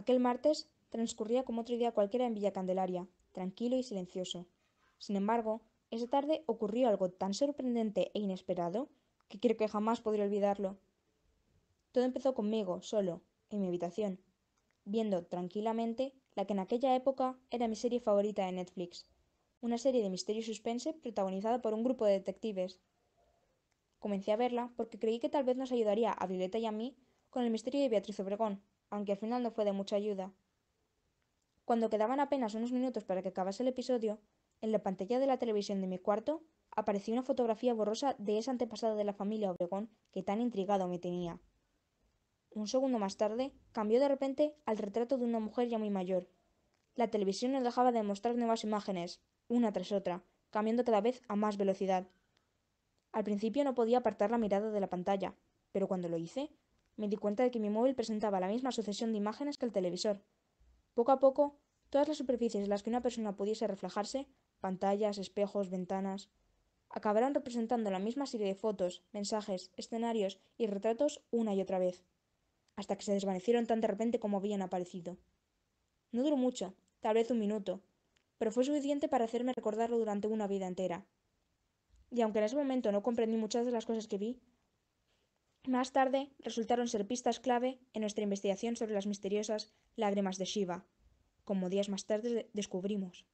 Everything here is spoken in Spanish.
Aquel martes transcurría como otro día cualquiera en Villa Candelaria, tranquilo y silencioso. Sin embargo, esa tarde ocurrió algo tan sorprendente e inesperado que creo que jamás podré olvidarlo. Todo empezó conmigo, solo, en mi habitación, viendo tranquilamente la que en aquella época era mi serie favorita de Netflix, una serie de misterio y suspense protagonizada por un grupo de detectives. Comencé a verla porque creí que tal vez nos ayudaría a Violeta y a mí con el misterio de Beatriz Obregón, aunque al final no fue de mucha ayuda. Cuando quedaban apenas unos minutos para que acabase el episodio, en la pantalla de la televisión de mi cuarto apareció una fotografía borrosa de esa antepasada de la familia Obregón que tan intrigado me tenía. Un segundo más tarde, cambió de repente al retrato de una mujer ya muy mayor. La televisión nos dejaba de mostrar nuevas imágenes, una tras otra, cambiando cada vez a más velocidad. Al principio no podía apartar la mirada de la pantalla, pero cuando lo hice, me di cuenta de que mi móvil presentaba la misma sucesión de imágenes que el televisor. Poco a poco, todas las superficies en las que una persona pudiese reflejarse, pantallas, espejos, ventanas, acabarán representando la misma serie de fotos, mensajes, escenarios y retratos una y otra vez, hasta que se desvanecieron tan de repente como habían aparecido. No duró mucho, tal vez un minuto, pero fue suficiente para hacerme recordarlo durante una vida entera. Y aunque en ese momento no comprendí muchas de las cosas que vi, más tarde resultaron ser pistas clave en nuestra investigación sobre las misteriosas lágrimas de Shiva, como días más tarde descubrimos.